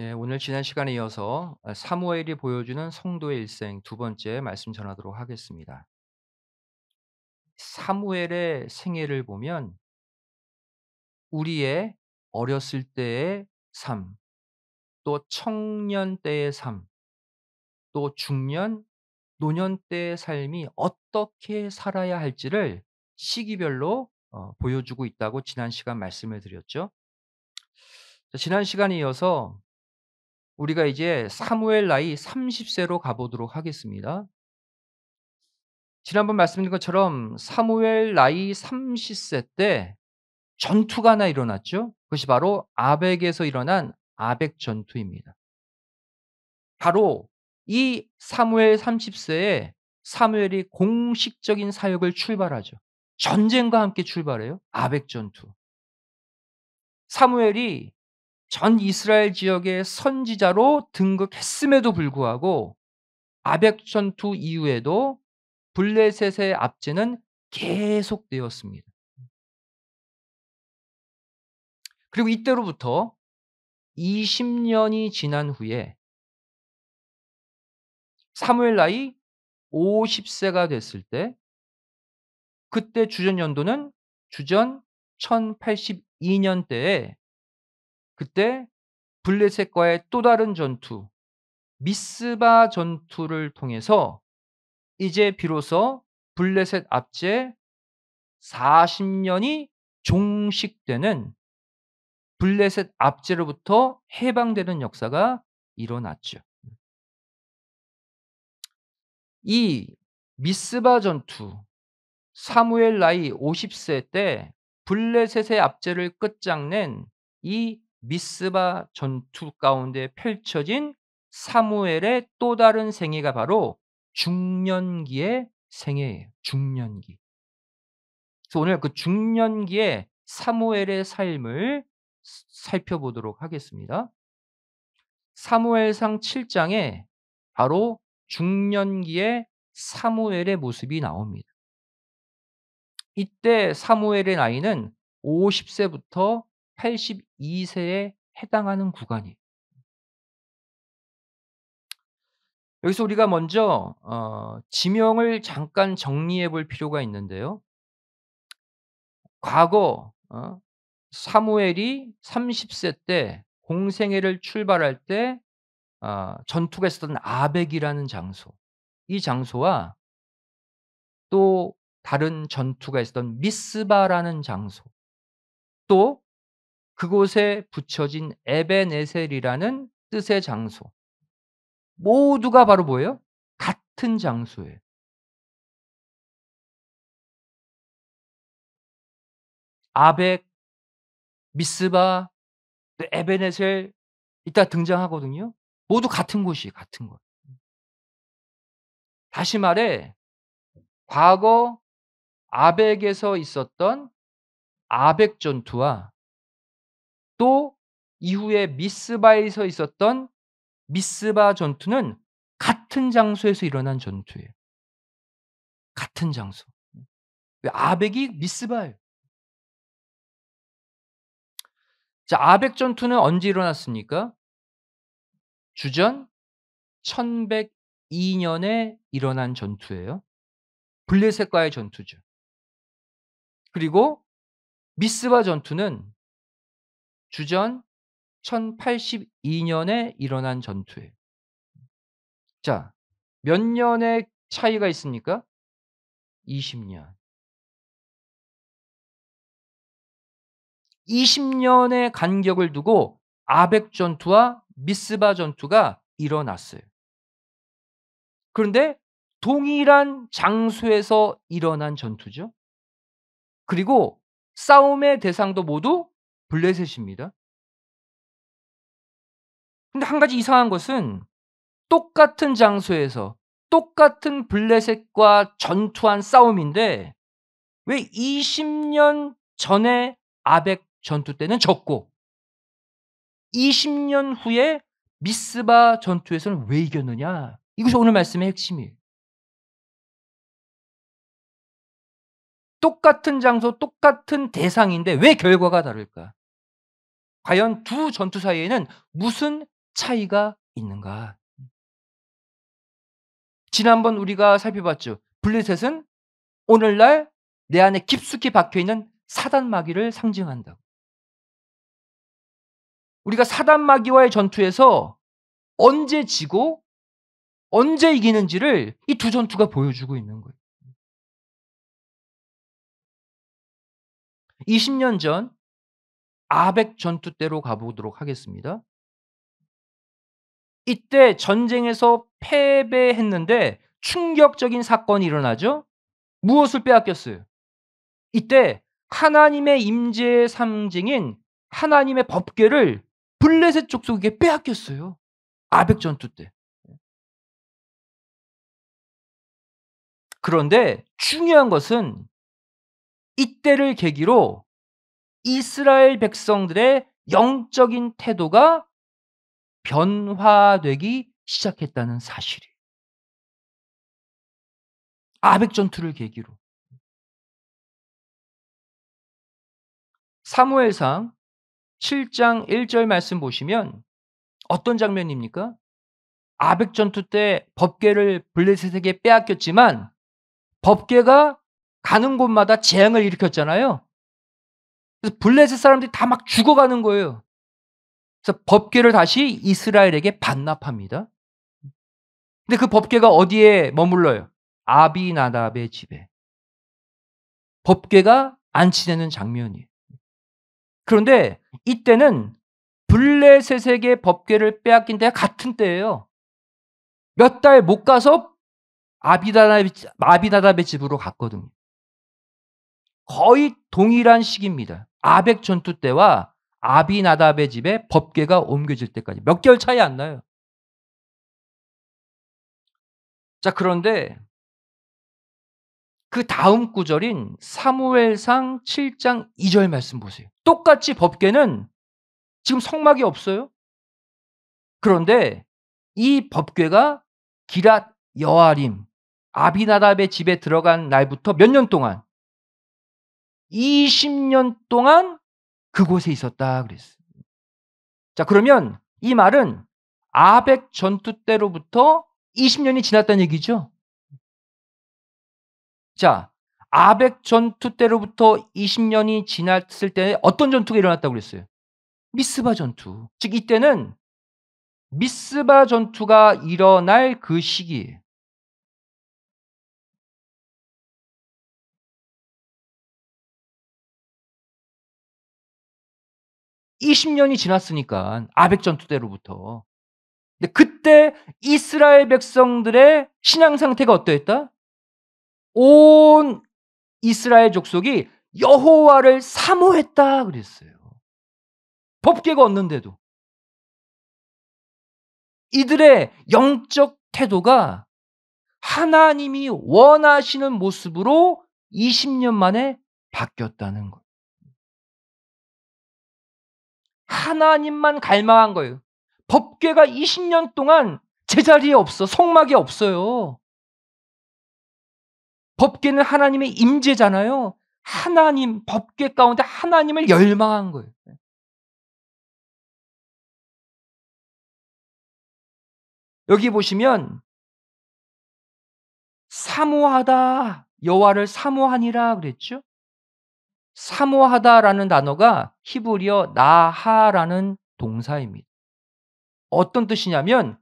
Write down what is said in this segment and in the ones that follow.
예, 오늘 지난 시간에 이어서 어, 사무엘이 보여주는 성도의 일생 두 번째 말씀 전하도록 하겠습니다. 사무엘의 생애를 보면 우리의 어렸을 때의 삶, 또 청년 때의 삶, 또 중년, 노년 때의 삶이 어떻게 살아야 할지를 시기별로 어, 보여주고 있다고 지난 시간 말씀을 드렸죠. 자, 지난 시간에 이어서 우리가 이제 사무엘 나이 30세로 가보도록 하겠습니다. 지난번 말씀드린 것처럼 사무엘 나이 30세 때 전투가 하나 일어났죠. 그것이 바로 아벡에서 일어난 아벡 전투입니다. 바로 이 사무엘 30세에 사무엘이 공식적인 사역을 출발하죠. 전쟁과 함께 출발해요. 아벡 전투. 사무엘이 전 이스라엘 지역의 선지자로 등극했음에도 불구하고 아벡 전투 이후에도 블레셋의 압제는 계속되었습니다. 그리고 이때로부터 20년이 지난 후에 사무엘 나이 50세가 됐을 때 그때 주전 연도는 주전 1082년 대에 그때 블레셋과의 또 다른 전투, 미스바 전투를 통해서 이제 비로소 블레셋 압제 40년이 종식되는 블레셋 압제로부터 해방되는 역사가 일어났죠. 이 미스바 전투 사무엘 나이 50세 때 블레셋의 압제를 끝장낸 이 미스바 전투 가운데 펼쳐진 사무엘의 또 다른 생애가 바로 중년기의 생애예요. 중년기. 그래서 오늘 그 중년기의 사무엘의 삶을 살펴보도록 하겠습니다. 사무엘상 7장에 바로 중년기의 사무엘의 모습이 나옵니다. 이때 사무엘의 나이는 50세부터 82세에 해당하는 구간이. 여기서 우리가 먼저 어, 지명을 잠깐 정리해 볼 필요가 있는데요. 과거 어, 사무엘이 30세 때 공생애를 출발할 때 어, 전투가 있었던 아벡이라는 장소 이 장소와 또 다른 전투가 있었던 미스바라는 장소 또 그곳에 붙여진 에베네셀이라는 뜻의 장소. 모두가 바로 뭐예요? 같은 장소예요. 아벡, 미스바, 에베네셀 이따 등장하거든요. 모두 같은 곳이 에요 같은 곳. 다시 말해 과거 아벡에서 있었던 아벡 전투와 또 이후에 미스바에서 있었던 미스바 전투는 같은 장소에서 일어난 전투예요. 같은 장소. 아벡이 미스바예요. 자, 아벡 전투는 언제 일어났습니까? 주전 1102년에 일어난 전투예요. 블레셋과의 전투죠. 그리고 미스바 전투는 주전 1082년에 일어난 전투예요. 자, 몇 년의 차이가 있습니까? 20년. 20년의 간격을 두고 아벡 전투와 미스바 전투가 일어났어요. 그런데 동일한 장소에서 일어난 전투죠. 그리고 싸움의 대상도 모두 블레셋입니다. 근데 한 가지 이상한 것은 똑같은 장소에서 똑같은 블레셋과 전투한 싸움인데 왜 20년 전에 아벡 전투 때는 졌고 20년 후에 미스바 전투에서는 왜 이겼느냐? 이것이 오늘 말씀의 핵심이에요. 똑같은 장소, 똑같은 대상인데 왜 결과가 다를까? 과연 두 전투 사이에는 무슨 차이가 있는가? 지난번 우리가 살펴봤죠. 블리셋은 오늘날 내 안에 깊숙이 박혀 있는 사단 마귀를 상징한다고. 우리가 사단 마귀와의 전투에서 언제 지고 언제 이기는지를 이 두 전투가 보여주고 있는 거예요. 20년 전 아벡 전투 때로 가보도록 하겠습니다. 이때 전쟁에서 패배했는데 충격적인 사건이 일어나죠. 무엇을 빼앗겼어요? 이때 하나님의 임재의 상징인 하나님의 법궤를 블레셋 족속에게 빼앗겼어요. 아벡 전투 때. 그런데 중요한 것은 이때를 계기로 이스라엘 백성들의 영적인 태도가 변화되기 시작했다는 사실이에요. 아백 전투를 계기로 사무엘상 7장 1절 말씀 보시면 어떤 장면입니까? 아백 전투 때 법계를 블레셋에게 빼앗겼지만 법계가 가는 곳마다 재앙을 일으켰잖아요. 그래서 블레셋 사람들이 다 막 죽어가는 거예요. 그래서 법계를 다시 이스라엘에게 반납합니다. 근데 그법계가 어디에 머물러요? 아비나답의 집에. 법계가 안치되는 장면이. 에요 그런데 이때는 블레셋에게 법계를 빼앗긴 때가 같은 때예요. 몇 달 못 가서 아비나답의, 아비나답의 집으로 갔거든요. 거의 동일한 시기입니다. 아벡 전투 때와 아비나답의 집에 법계가 옮겨질 때까지 몇 개월 차이 안 나요. 자, 그런데 그 다음 구절인 사무엘상 7장 2절 말씀 보세요. 똑같이 법계는 지금 성막이 없어요. 그런데 이 법궤가 기랏 여아림 아비나답의 집에 들어간 날부터 몇 년 동안 20년 동안 그곳에 있었다 그랬어요. 자, 그러면 이 말은 아백 전투 때로부터 20년이 지났다는 얘기죠. 자, 아백 전투 때로부터 20년이 지났을 때 어떤 전투가 일어났다고 그랬어요? 미스바 전투. 즉 이때는 미스바 전투가 일어날 그시기에요 20년이 지났으니까 아백 전투대로부터. 근데 그때 이스라엘 백성들의 신앙 상태가 어떠했다? 온 이스라엘 족속이 여호와를 사모했다 그랬어요. 법계가 없는데도 이들의 영적 태도가 하나님이 원하시는 모습으로 20년 만에 바뀌었다는 것. 하나님만 갈망한 거예요. 법궤가 20년 동안 제자리에 없어. 성막에 없어요. 법궤는 하나님의 임재잖아요. 하나님 법궤 가운데 하나님을 열망한 거예요. 여기 보시면 사모하다 여호와를 사모하니라 그랬죠. 사모하다라는 단어가 히브리어 나하라는 동사입니다. 어떤 뜻이냐면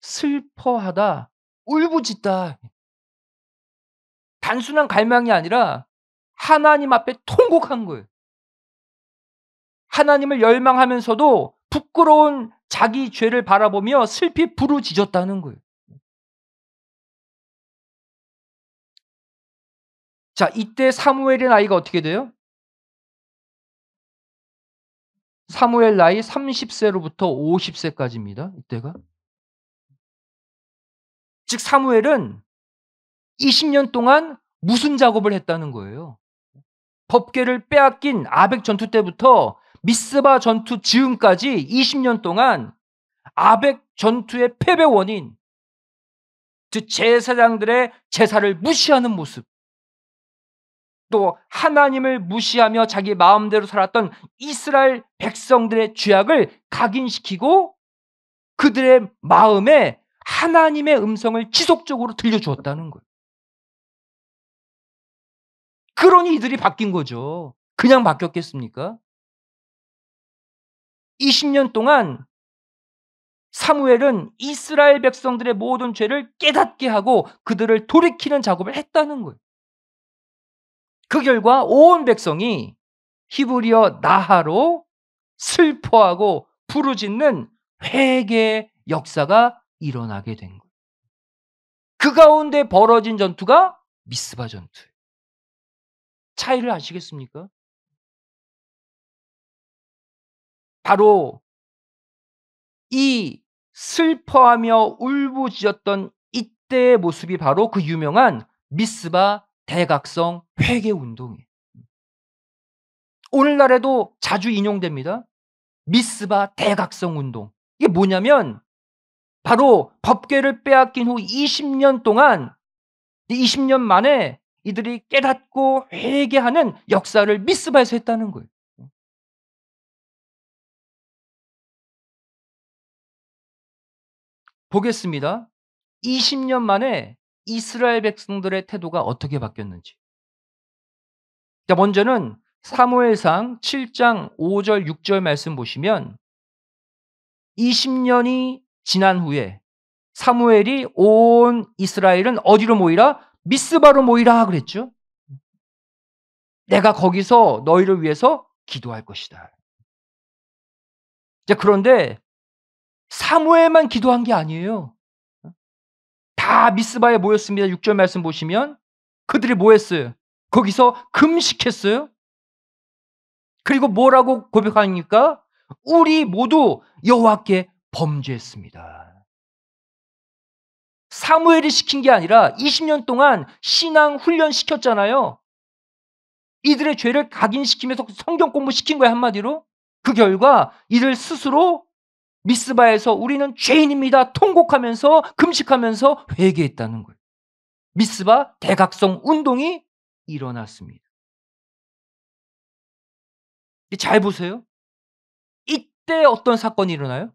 슬퍼하다, 울부짖다. 단순한 갈망이 아니라 하나님 앞에 통곡한 거예요. 하나님을 열망하면서도 부끄러운 자기 죄를 바라보며 슬피 부르짖었다는 거예요. 자, 이때 사무엘의 나이가 어떻게 돼요? 사무엘 나이 30세로부터 50세까지입니다. 이때가. 즉 사무엘은 20년 동안 무슨 작업을 했다는 거예요. 법계를 빼앗긴 아벡 전투 때부터 미스바 전투 지금까지 20년 동안 아벡 전투의 패배 원인, 즉 제사장들의 제사를 무시하는 모습, 또 하나님을 무시하며 자기 마음대로 살았던 이스라엘 백성들의 죄악을 각인시키고 그들의 마음에 하나님의 음성을 지속적으로 들려주었다는 거예요. 그러니 이들이 바뀐 거죠. 그냥 바뀌었겠습니까? 20년 동안 사무엘은 이스라엘 백성들의 모든 죄를 깨닫게 하고 그들을 돌이키는 작업을 했다는 거예요. 그 결과 온 백성이 히브리어 나하로 슬퍼하고 부르짖는 회개의 역사가 일어나게 된 거예요. 그 가운데 벌어진 전투가 미스바 전투. 차이를 아시겠습니까? 바로 이 슬퍼하며 울부짖었던 이때의 모습이 바로 그 유명한 미스바 대각성 회계 운동이에요. 오늘날에도 자주 인용됩니다. 미스바 대각성 운동. 이게 뭐냐면 바로 법계를 빼앗긴 후 20년 동안 20년 만에 이들이 깨닫고 회개하는 역사를 미스바에서 했다는 거예요. 보겠습니다. 20년 만에 이스라엘 백성들의 태도가 어떻게 바뀌었는지. 자, 그러니까 먼저는 사무엘상 7장 5절 6절 말씀 보시면 20년이 지난 후에 사무엘이 온 이스라엘은 어디로 모이라? 미스바로 모이라 그랬죠. 내가 거기서 너희를 위해서 기도할 것이다. 자, 그런데 사무엘만 기도한 게 아니에요. 다 미스바에 모였습니다. 6절 말씀 보시면 그들이 뭐 했어요? 거기서 금식했어요. 그리고 뭐라고 고백하니까 우리 모두 여호와께 범죄했습니다. 사무엘이 시킨 게 아니라 20년 동안 신앙 훈련 시켰잖아요. 이들의 죄를 각인시키면서 성경 공부 시킨 거예요 한마디로. 그 결과 이들 스스로 미스바에서 우리는 죄인입니다. 통곡하면서 금식하면서 회개했다는 거예요. 미스바 대각성 운동이 일어났습니다. 잘 보세요. 이때 어떤 사건이 일어나요?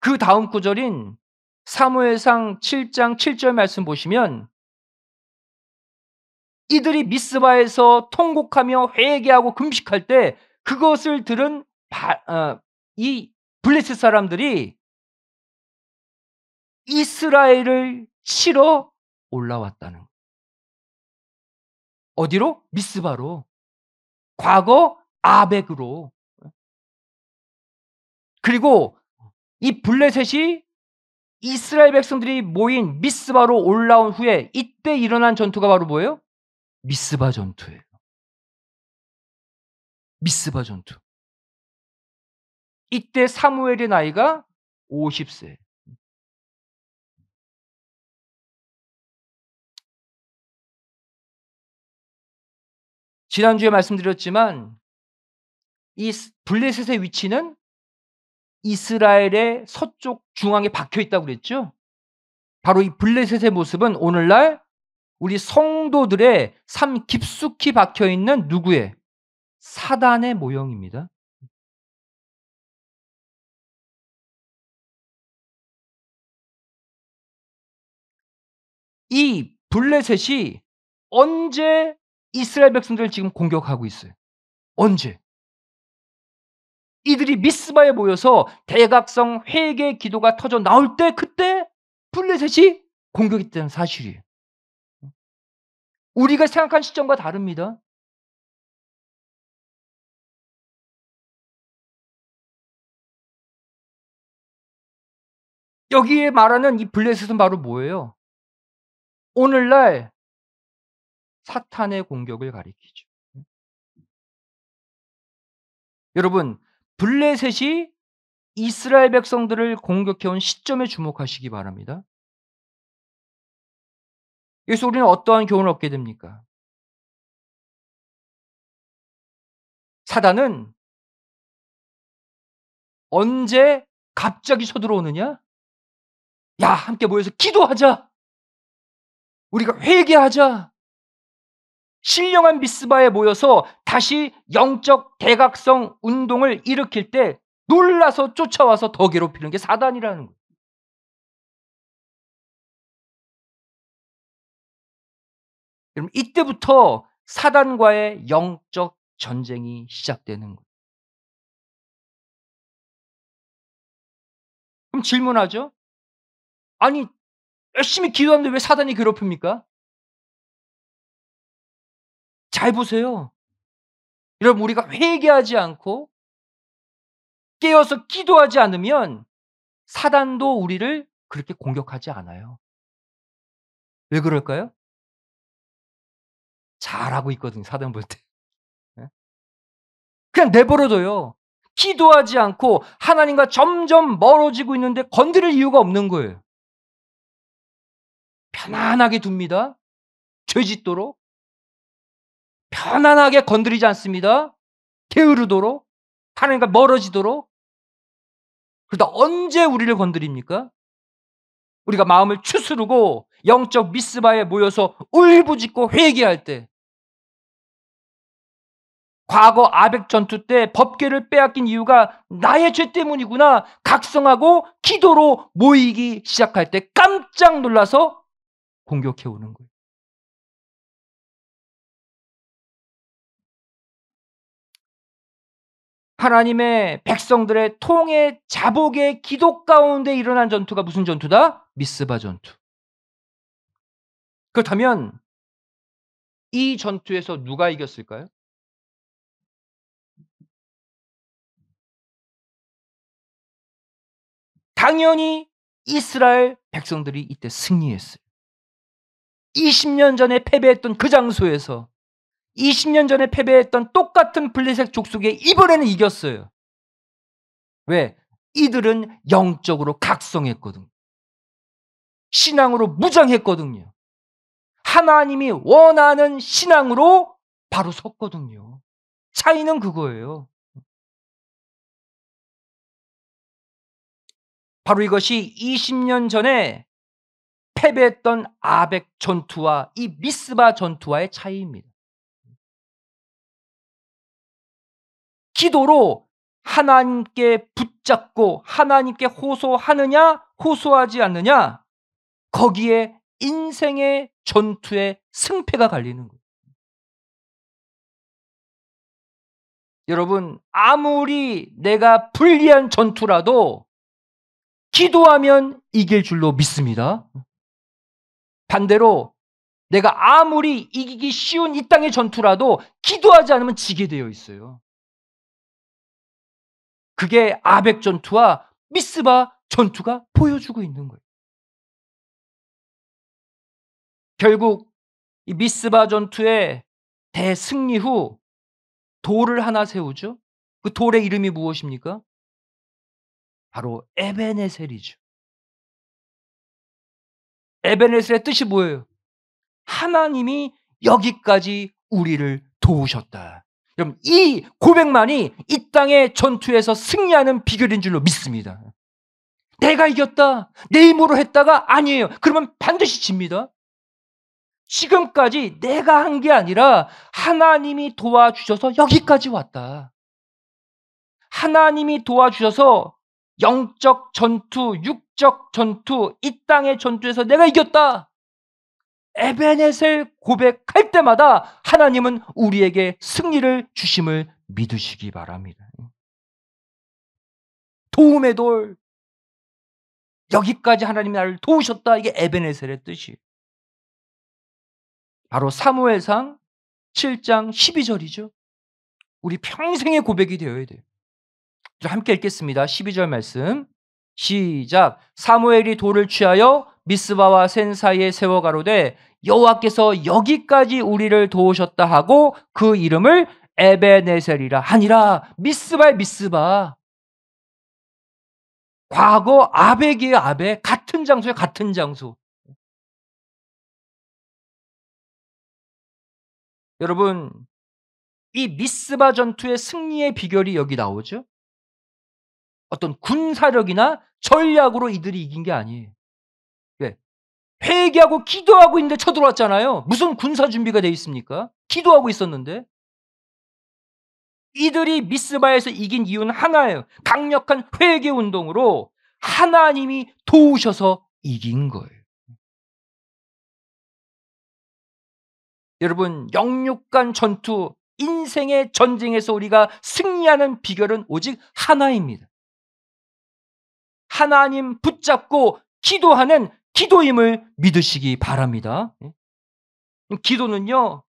그 다음 구절인 사무엘상 7장 7절 말씀 보시면 이들이 미스바에서 통곡하며 회개하고 금식할 때 그것을 들은 바, 어, 이 블레셋 사람들이 이스라엘을 치러 올라왔다는 거예요. 어디로? 미스바로. 과거 아벡으로. 그리고 이 블레셋이 이스라엘 백성들이 모인 미스바로 올라온 후에 이때 일어난 전투가 바로 뭐예요? 미스바 전투예요. 미스바 전투. 이때 사무엘의 나이가 50세. 지난주에 말씀드렸지만 이 블레셋의 위치는 이스라엘의 서쪽 중앙에 박혀 있다고 그랬죠. 바로 이 블레셋의 모습은 오늘날 우리 성도들의 삶 깊숙이 박혀 있는 누구의 사단의 모형입니다. 이 블레셋이 언제 이스라엘 백성들을 지금 공격하고 있어요? 언제? 이들이 미스바에 모여서 대각성 회개 기도가 터져 나올 때 그때 블레셋이 공격했다는 사실이에요. 우리가 생각한 시점과 다릅니다. 여기에 말하는 이 블레셋은 바로 뭐예요? 오늘날 사탄의 공격을 가리키죠. 여러분, 블레셋이 이스라엘 백성들을 공격해온 시점에 주목하시기 바랍니다. 여기서 우리는 어떠한 교훈을 얻게 됩니까? 사단은 언제 갑자기 서들어오느냐? 야, 함께 모여서 기도하자! 우리가 회개하자. 신령한 미스바에 모여서 다시 영적 대각성 운동을 일으킬 때 놀라서 쫓아와서 더 괴롭히는 게 사단이라는 거예요. 여러 이때부터 사단과의 영적 전쟁이 시작되는 거예요. 그럼 질문하죠? 아니, 열심히 기도하는데 왜 사단이 괴롭힙니까? 잘 보세요. 여러분, 우리가 회개하지 않고 깨어서 기도하지 않으면 사단도 우리를 그렇게 공격하지 않아요. 왜 그럴까요? 잘하고 있거든요, 사단 볼 때. 예? 그냥 내버려둬요. 기도하지 않고 하나님과 점점 멀어지고 있는데 건드릴 이유가 없는 거예요. 편안하게 둡니다. 죄 짓도록. 편안하게 건드리지 않습니다. 게으르도록. 하나님과 멀어지도록. 그러다 언제 우리를 건드립니까? 우리가 마음을 추스르고 영적 미스바에 모여서 울부짖고 회개할 때 과거 아백 전투 때 법계를 빼앗긴 이유가 나의 죄 때문이구나 각성하고 기도로 모이기 시작할 때 깜짝 놀라서 공격해 오는 거예요. 하나님의 백성들의 통의 자복의 기독 가운데 일어난 전투가 무슨 전투다? 미스바 전투. 그렇다면 이 전투에서 누가 이겼을까요? 당연히 이스라엘 백성들이 이때 승리했어요. 20년 전에 패배했던 그 장소에서 20년 전에 패배했던 똑같은 블레색 족속에 이번에는 이겼어요. 왜? 이들은 영적으로 각성했거든 신앙으로 무장했거든요. 하나님이 원하는 신앙으로 바로 섰거든요. 차이는 그거예요. 바로 이것이 20년 전에 패배했던 아벡 전투와 이 미스바 전투와의 차이입니다. 기도로 하나님께 붙잡고 하나님께 호소하느냐 호소하지 않느냐 거기에 인생의 전투의 승패가 갈리는 거예요. 여러분 아무리 내가 불리한 전투라도 기도하면 이길 줄로 믿습니다. 반대로 내가 아무리 이기기 쉬운 이 땅의 전투라도 기도하지 않으면 지게 되어 있어요. 그게 아벡 전투와 미스바 전투가 보여주고 있는 거예요. 결국 이 미스바 전투의 대승리 후 돌을 하나 세우죠. 그 돌의 이름이 무엇입니까? 바로 에베네셀이죠. 에베네셀의 뜻이 뭐예요? 하나님이 여기까지 우리를 도우셨다. 여러분, 이 고백만이 이 땅의 전투에서 승리하는 비결인 줄로 믿습니다. 내가 이겼다. 내 힘으로 했다가 아니에요. 그러면 반드시 집니다. 지금까지 내가 한 게 아니라 하나님이 도와주셔서 여기까지 왔다. 하나님이 도와주셔서 영적 전투, 육적 전투, 이 땅의 전투에서 내가 이겼다. 에베넷을 고백할 때마다 하나님은 우리에게 승리를 주심을 믿으시기 바랍니다. 도움의 돌. 여기까지 하나님이 나를 도우셨다. 이게 에베네셀의 뜻이. 바로 사무엘상 7장 12절이죠. 우리 평생의 고백이 되어야 돼요. 함께 읽겠습니다. 12절 말씀. 시작. 사무엘이 돌을 취하여 미스바와 센 사이에 세워 가로되 여호와께서 여기까지 우리를 도우셨다 하고 그 이름을 에베네셀이라 하니라. 미스바의 미스바. 과거 아벡이의 아벡 같은 장소에 같은 장소. 여러분 이 미스바 전투의 승리의 비결이 여기 나오죠. 어떤 군사력이나 전략으로 이들이 이긴 게 아니에요. 왜? 예. 회개하고 기도하고 있는데 쳐들어왔잖아요. 무슨 군사 준비가 돼 있습니까? 기도하고 있었는데. 이들이 미스바에서 이긴 이유는 하나예요. 강력한 회개 운동으로 하나님이 도우셔서 이긴 거예요. 여러분, 영육간 전투, 인생의 전쟁에서 우리가 승리하는 비결은 오직 하나입니다. 하나님 붙잡고 기도하는 기도임을 믿으시기 바랍니다. 예? 기도는요,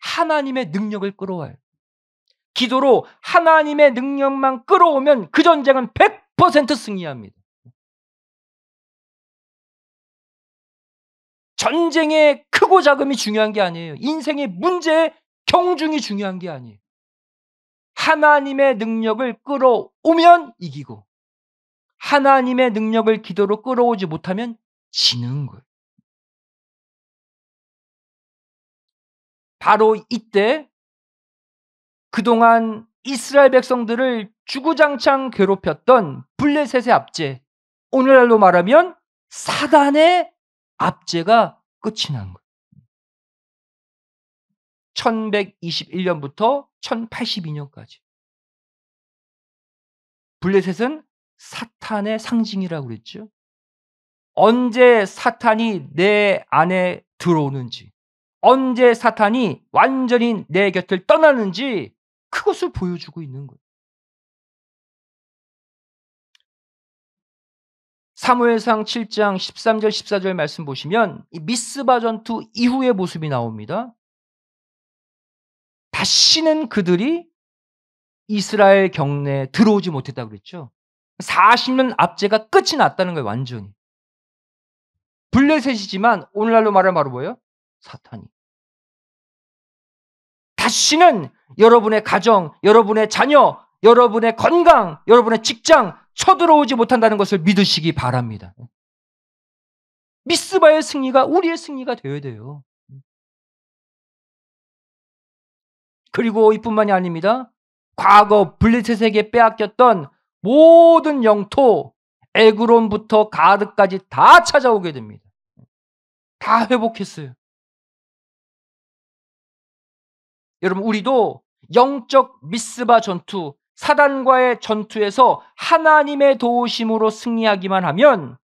하나님의 능력을 끌어와요. 기도로 하나님의 능력만 끌어오면 그 전쟁은 100% 승리합니다. 전쟁의 크고 작음이 중요한 게 아니에요. 인생의 문제의 경중이 중요한 게 아니에요. 하나님의 능력을 끌어오면 이기고 하나님의 능력을 기도로 끌어오지 못하면 지는 거예요. 바로 이때 그동안 이스라엘 백성들을 주구장창 괴롭혔던 블레셋의 압제, 오늘날로 말하면 사단의 압제가 끝이 난 거예요. 1121년부터 1082년까지. 블레셋은 사탄의 상징이라고 그랬죠. 언제 사탄이 내 안에 들어오는지, 언제 사탄이 완전히 내 곁을 떠나는지 그것을 보여주고 있는 거예요. 사무엘상 7장 13절 14절 말씀 보시면 미스바 전투 이후의 모습이 나옵니다. 다시는 그들이 이스라엘 경내에 들어오지 못했다 그랬죠. 40년 압제가 끝이 났다는 거예요, 완전히. 블레셋이지만 오늘날로 말하면 바로 뭐예요? 사탄이. 다시는 여러분의 가정, 여러분의 자녀, 여러분의 건강, 여러분의 직장 쳐들어오지 못한다는 것을 믿으시기 바랍니다. 미스바의 승리가 우리의 승리가 되어야 돼요. 그리고 이뿐만이 아닙니다. 과거 블리셋에게 빼앗겼던 모든 영토 에그론부터 가드까지 다 찾아오게 됩니다. 다 회복했어요. 여러분 우리도 영적 미스바 전투 사단과의 전투에서 하나님의 도우심으로 승리하기만 하면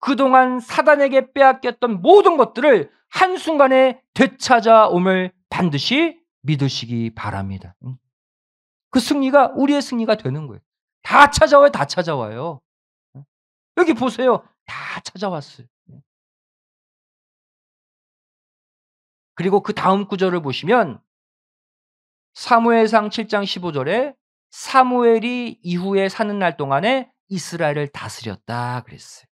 그동안 사단에게 빼앗겼던 모든 것들을 한순간에 되찾아옴을 반드시 믿으시기 바랍니다. 그 승리가 우리의 승리가 되는 거예요. 다 찾아와요. 다 찾아와요. 여기 보세요. 다 찾아왔어요. 그리고 그 다음 구절을 보시면 사무엘상 7장 15절에 사무엘이 이후에 사는 날 동안에 이스라엘을 다스렸다 그랬어요.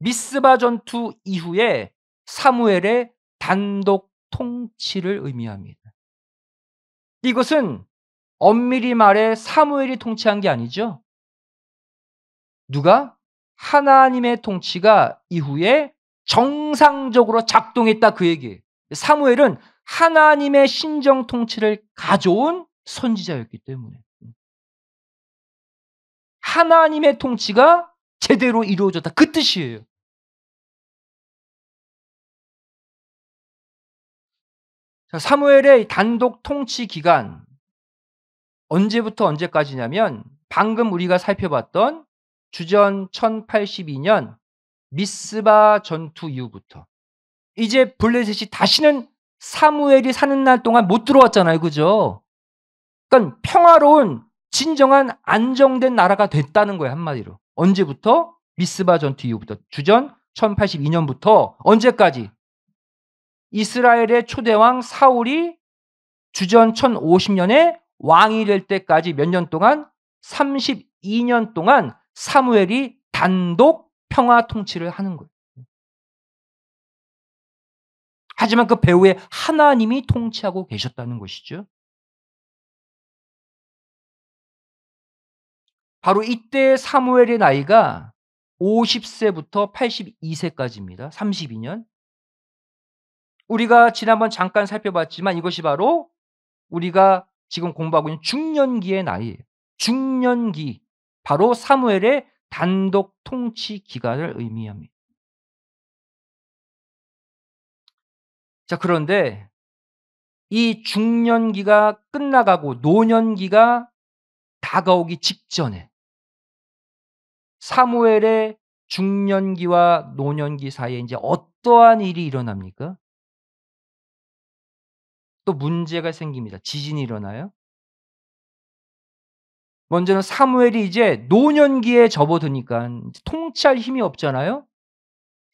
미스바 전투 이후에 사무엘의 단독 통치를 의미합니다. 이것은 엄밀히 말해 사무엘이 통치한 게 아니죠. 누가? 하나님의 통치가 이후에 정상적으로 작동했다 그 얘기. 사무엘은 하나님의 신정 통치를 가져온 선지자였기 때문에. 하나님의 통치가 제대로 이루어졌다. 그 뜻이에요. 자, 사무엘의 단독 통치 기간, 언제부터 언제까지냐면 방금 우리가 살펴봤던 주전 1082년 미스바 전투 이후부터 이제 블레셋이 다시는 사무엘이 사는 날 동안 못 들어왔잖아요. 그죠? 그러니까 평화로운 진정한 안정된 나라가 됐다는 거예요. 한마디로. 언제부터? 미스바 전투 이후부터 주전 1082년부터 언제까지? 이스라엘의 초대왕 사울이 주전 1050년에 왕이 될 때까지 몇 년 동안 32년 동안 사무엘이 단독 평화 통치를 하는 거예요. 하지만 그 배후에 하나님이 통치하고 계셨다는 것이죠. 바로 이때 사무엘의 나이가 50세부터 82세까지입니다. 32년. 우리가 지난번 잠깐 살펴봤지만 이것이 바로 우리가 지금 공부하고 있는 중년기의 나이 중년기 바로 사무엘의 단독 통치 기간을 의미합니다. 자, 그런데 이 중년기가 끝나가고 노년기가 다가오기 직전에 사무엘의 중년기와 노년기 사이에 이제 어떠한 일이 일어납니까? 또 문제가 생깁니다. 지진이 일어나요. 먼저는 사무엘이 이제 노년기에 접어드니까 통치할 힘이 없잖아요.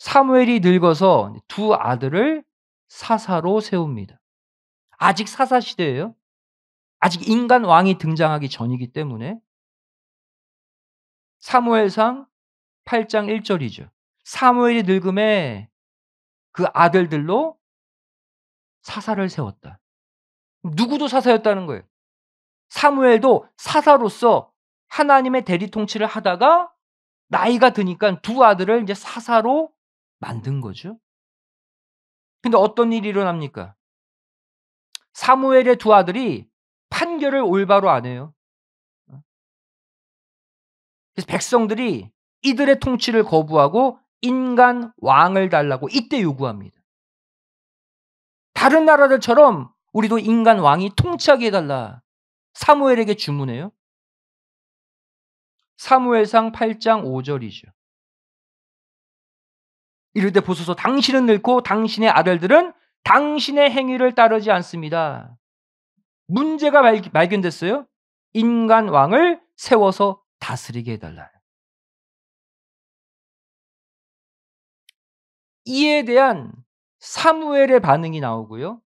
사무엘이 늙어서 두 아들을 사사로 세웁니다. 아직 사사 시대예요. 아직 인간 왕이 등장하기 전이기 때문에 사무엘상 8장 1절이죠. 사무엘이 늙음에 그 아들들로 사사를 세웠다. 누구도 사사였다는 거예요. 사무엘도 사사로서 하나님의 대리 통치를 하다가 나이가 드니까 두 아들을 이제 사사로 만든 거죠. 근데 어떤 일이 일어납니까? 사무엘의 두 아들이 판결을 올바로 안 해요. 그래서 백성들이 이들의 통치를 거부하고 인간 왕을 달라고 이때 요구합니다. 다른 나라들처럼 우리도 인간 왕이 통치하게 해달라. 사무엘에게 주문해요. 사무엘상 8장 5절이죠. 이르되 보소서 당신은 늙고 당신의 아들들은 당신의 행위를 따르지 않습니다. 문제가 발, 견됐어요 인간 왕을 세워서 다스리게 해달라. 이에 대한 사무엘의 반응이 나오고요.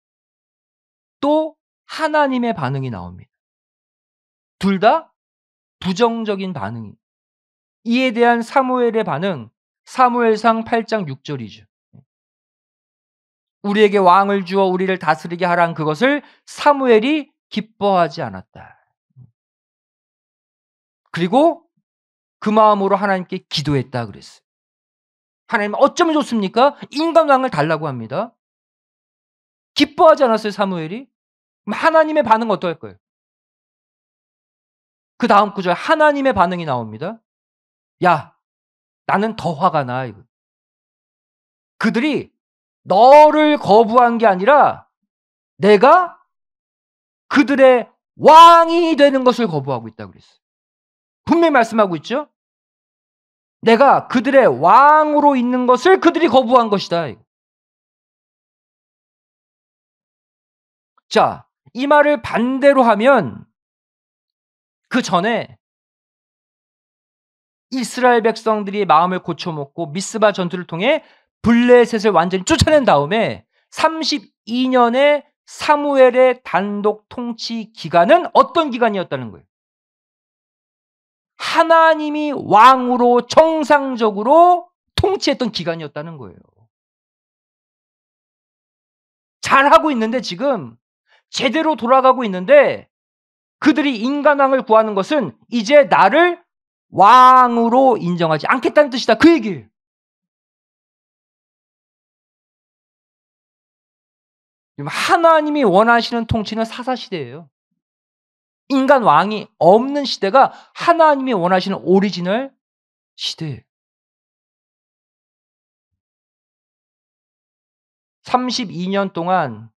또 하나님의 반응이 나옵니다. 둘 다 부정적인 반응이. 이에 대한 사무엘의 반응, 사무엘상 8장 6절이죠. 우리에게 왕을 주어 우리를 다스리게 하란 그것을 사무엘이 기뻐하지 않았다. 그리고 그 마음으로 하나님께 기도했다 그랬어요. 하나님 어쩌면 좋습니까? 인간 왕을 달라고 합니다. 기뻐하지 않았어요, 사무엘이? 하나님의 반응 어떨 까요그 다음 구절 하나님의 반응이 나옵니다. 야, 나는 더 화가 나. 이거. 그들이 너를 거부한 게 아니라 내가 그들의 왕이 되는 것을 거부하고 있다고 그랬어 분명히 말씀하고 있죠? 내가 그들의 왕으로 있는 것을 그들이 거부한 것이다. 이거. 자, 이 말을 반대로 하면 그 전에 이스라엘 백성들이 마음을 고쳐먹고 미스바 전투를 통해 블레셋을 완전히 쫓아낸 다음에 32년의 사무엘의 단독 통치 기간은 어떤 기간이었다는 거예요? 하나님이 왕으로 정상적으로 통치했던 기간이었다는 거예요. 잘하고 있는데 지금 제대로 돌아가고 있는데 그들이 인간왕을 구하는 것은 이제 나를 왕으로 인정하지 않겠다는 뜻이다. 그 얘기예요. 하나님이 원하시는 통치는 사사시대예요. 인간 왕이 없는 시대가 하나님이 원하시는 오리지널 시대. 32년 동안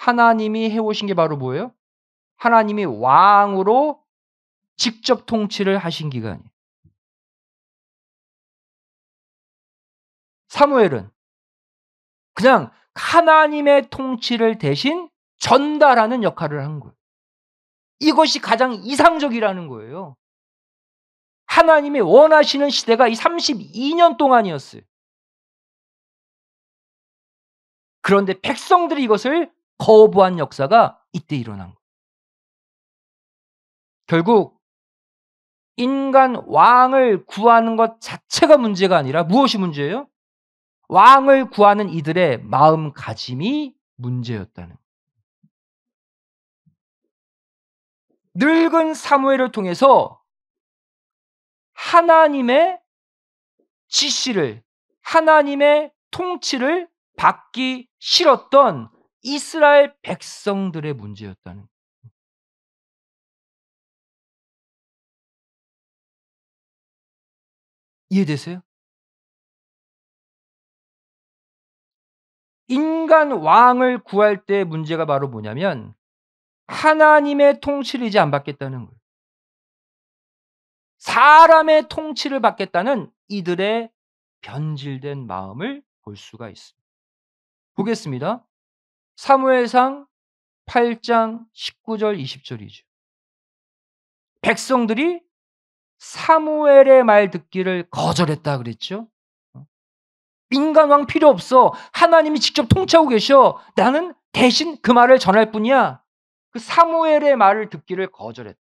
하나님이 해오신 게 바로 뭐예요? 하나님이 왕으로 직접 통치를 하신 기간이에요. 사무엘은 그냥 하나님의 통치를 대신 전달하는 역할을 한 거예요. 이것이 가장 이상적이라는 거예요. 하나님이 원하시는 시대가 이 32년 동안이었어요. 그런데 백성들이 이것을 거부한 역사가 이때 일어난 거예요. 결국 인간 왕을 구하는 것 자체가 문제가 아니라 무엇이 문제예요? 왕을 구하는 이들의 마음가짐이 문제였다는 거예요. 늙은 사무엘을 통해서 하나님의 지시를 하나님의 통치를 받기 싫었던 이스라엘 백성들의 문제였다는 이해되세요? 인간 왕을 구할 때 문제가 바로 뭐냐면 하나님의 통치를 이제 안 받겠다는 거예요. 사람의 통치를 받겠다는 이들의 변질된 마음을 볼 수가 있습니다. 보겠습니다. 사무엘상 8장 19절 20절이죠. 백성들이 사무엘의 말 듣기를 거절했다 그랬죠. 어? 민간 왕 필요 없어. 하나님이 직접 통치하고 계셔. 나는 대신 그 말을 전할 뿐이야. 그 사무엘의 말을 듣기를 거절했다.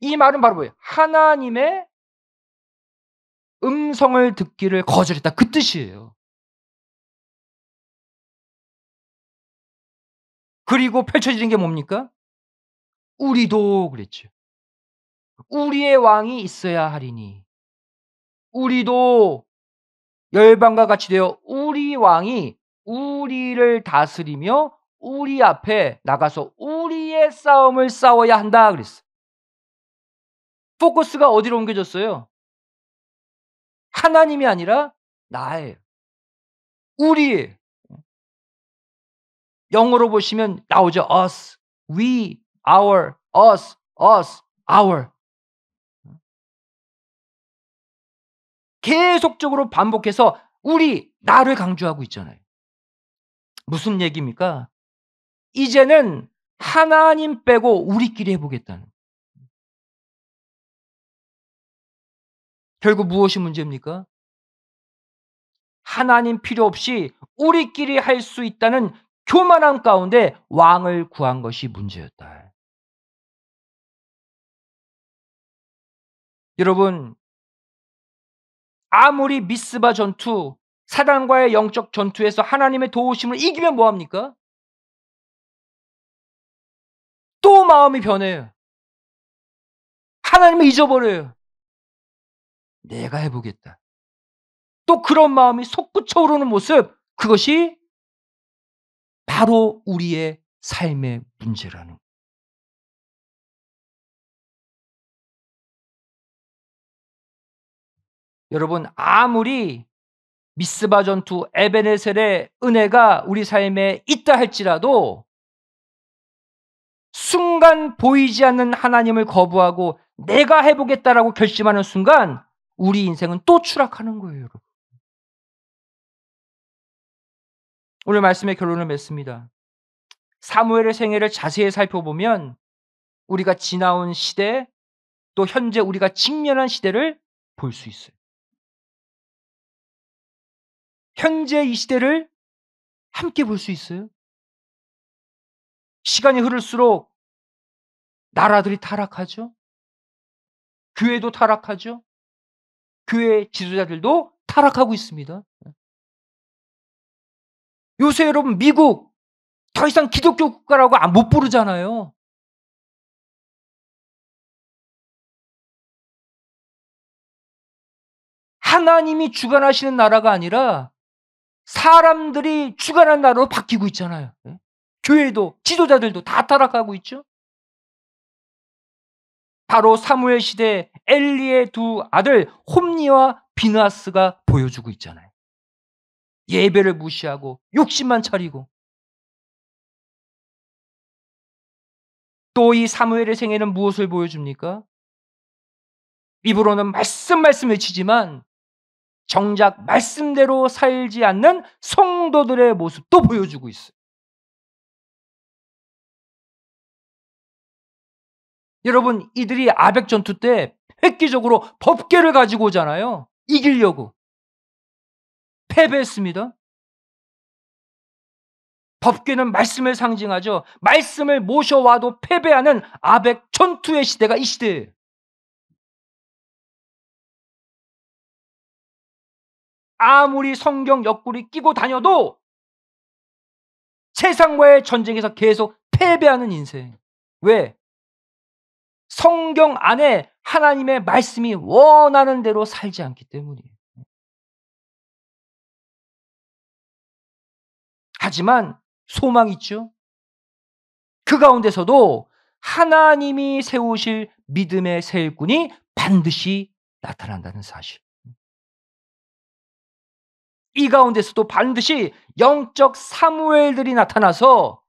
이 말은 바로 뭐예요? 하나님의 음성을 듣기를 거절했다. 그 뜻이에요. 그리고 펼쳐지는 게 뭡니까? 우리도 그랬죠. 우리의 왕이 있어야 하리니 우리도 열방과 같이 되어 우리 왕이 우리를 다스리며 우리 앞에 나가서 우리의 싸움을 싸워야 한다 그랬어. 포커스가 어디로 옮겨졌어요? 하나님이 아니라 나예요. 우리예요. 영어로 보시면 나오죠. us, we, our, us, us, our. 계속적으로 반복해서 우리, 나를 강조하고 있잖아요. 무슨 얘기입니까? 이제는 하나님 빼고 우리끼리 해보겠다는. 결국 무엇이 문제입니까? 하나님 필요 없이 우리끼리 할 수 있다는 교만함 가운데 왕을 구한 것이 문제였다. 여러분, 아무리 미스바 전투, 사단과의 영적 전투에서 하나님의 도우심을 이기면 뭐합니까? 또 마음이 변해요. 하나님을 잊어버려요. 내가 해보겠다. 또 그런 마음이 솟구쳐 오르는 모습, 그것이 바로 우리의 삶의 문제라는 여러분 아무리 미스바 전투 에베네셀의 은혜가 우리 삶에 있다 할지라도 순간 보이지 않는 하나님을 거부하고 내가 해보겠다라고 결심하는 순간 우리 인생은 또 추락하는 거예요, 여러분. 오늘 말씀의 결론을 맺습니다. 사무엘의 생애를 자세히 살펴보면 우리가 지나온 시대 또 현재 우리가 직면한 시대를 볼 수 있어요. 현재 이 시대를 함께 볼 수 있어요. 시간이 흐를수록 나라들이 타락하죠. 교회도 타락하죠. 교회 지도자들도 타락하고 있습니다. 요새 여러분 미국 더 이상 기독교 국가라고 못 부르잖아요. 하나님이 주관하시는 나라가 아니라 사람들이 주관한 나라로 바뀌고 있잖아요. 예? 교회도 지도자들도 다 타락하고 있죠. 바로 사무엘 시대 엘리의 두 아들 홈니와 비나스가 보여주고 있잖아요. 예배를 무시하고 욕심만 차리고 또 이 사무엘의 생애는 무엇을 보여줍니까? 입으로는 말씀 말씀 외치지만 정작 말씀대로 살지 않는 성도들의 모습도 보여주고 있어요. 여러분, 이들이 아백 전투 때 획기적으로 법계를 가지고 오잖아요. 이기려고. 패배했습니다. 법궤는 말씀을 상징하죠. 말씀을 모셔와도 패배하는 아백 전투의 시대가 이 시대예요. 아무리 성경 옆구리 끼고 다녀도 세상과의 전쟁에서 계속 패배하는 인생. 왜? 성경 안에 하나님의 말씀이 원하는 대로 살지 않기 때문이에요. 하지만 소망 있죠. 그 가운데서도 하나님이 세우실 믿음의 세일꾼이 반드시 나타난다는 사실. 이 가운데서도 반드시 영적 사무엘들이 나타나서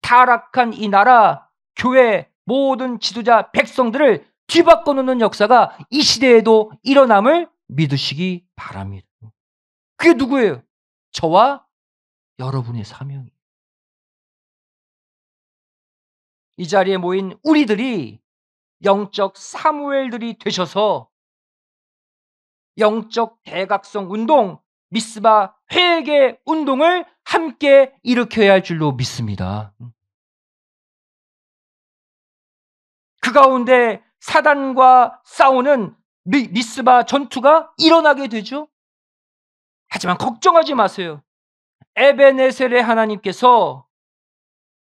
타락한 이 나라, 교회, 모든 지도자, 백성들을 뒤바꿔 놓는 역사가 이 시대에도 일어남을 믿으시기 바랍니다. 그게 누구예요? 저와 여러분의 사명이. 이 자리에 모인 우리들이 영적 사무엘들이 되셔서 영적 대각성 운동, 미스바 회개 운동을 함께 일으켜야 할 줄로 믿습니다. 그 가운데 사단과 싸우는 미, 미스바 전투가 일어나게 되죠. 하지만 걱정하지 마세요. 에베네셀의 하나님께서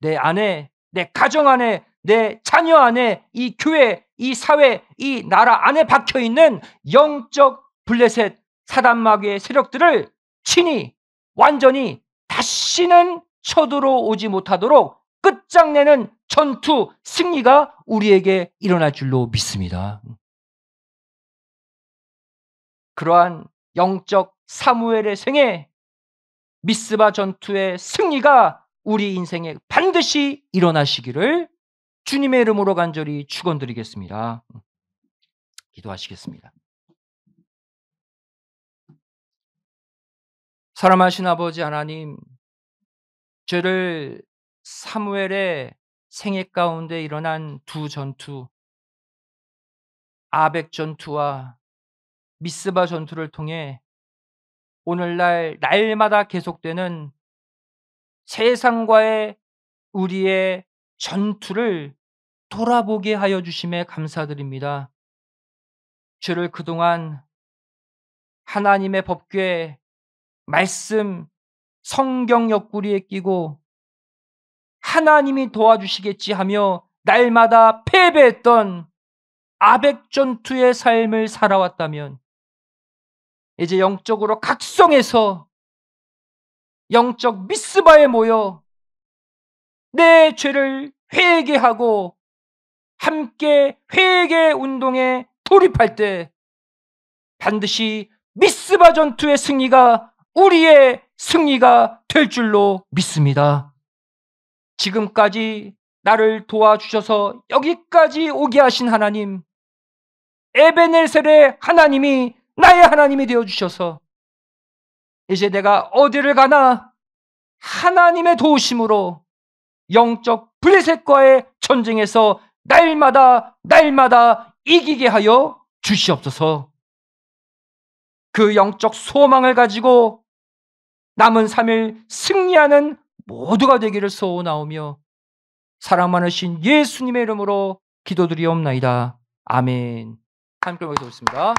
내 안에, 내 가정 안에, 내 자녀 안에, 이 교회, 이 사회, 이 나라 안에 박혀 있는 영적 블레셋 사단 마귀의 세력들을 친히 완전히 다시는 쳐들어오지 못하도록 끝장내는 전투 승리가 우리에게 일어날 줄로 믿습니다. 그러한 영적 사무엘의 생애 미스바 전투의 승리가 우리 인생에 반드시 일어나시기를 주님의 이름으로 간절히 축원드리겠습니다. 기도하시겠습니다. 사랑하신 아버지 하나님, 죄를 사무엘의 생애 가운데 일어난 두 전투, 아백 전투와 미스바 전투를 통해 오늘날 날마다 계속되는 세상과의 우리의 전투를 돌아보게 하여 주심에 감사드립니다. 주를 그동안 하나님의 법궤, 말씀, 성경 옆구리에 끼고 하나님이 도와주시겠지 하며 날마다 패배했던 아백 전투의 삶을 살아왔다면 이제 영적으로 각성해서 영적 미스바에 모여 내 죄를 회개하고 함께 회개 운동에 돌입할 때 반드시 미스바 전투의 승리가 우리의 승리가 될 줄로 믿습니다. 지금까지 나를 도와주셔서 여기까지 오게 하신 하나님, 에베네셀의 하나님이 나의 하나님이 되어 주셔서 이제 내가 어디를 가나 하나님의 도우심으로 영적 블레셋과의 전쟁에서 날마다 날마다 이기게 하여 주시옵소서. 그 영적 소망을 가지고 남은 3일 승리하는 모두가 되기를 소원하오며 사랑 많으신 예수님의 이름으로 기도드리옵나이다. 아멘. 함께 보겠습니다.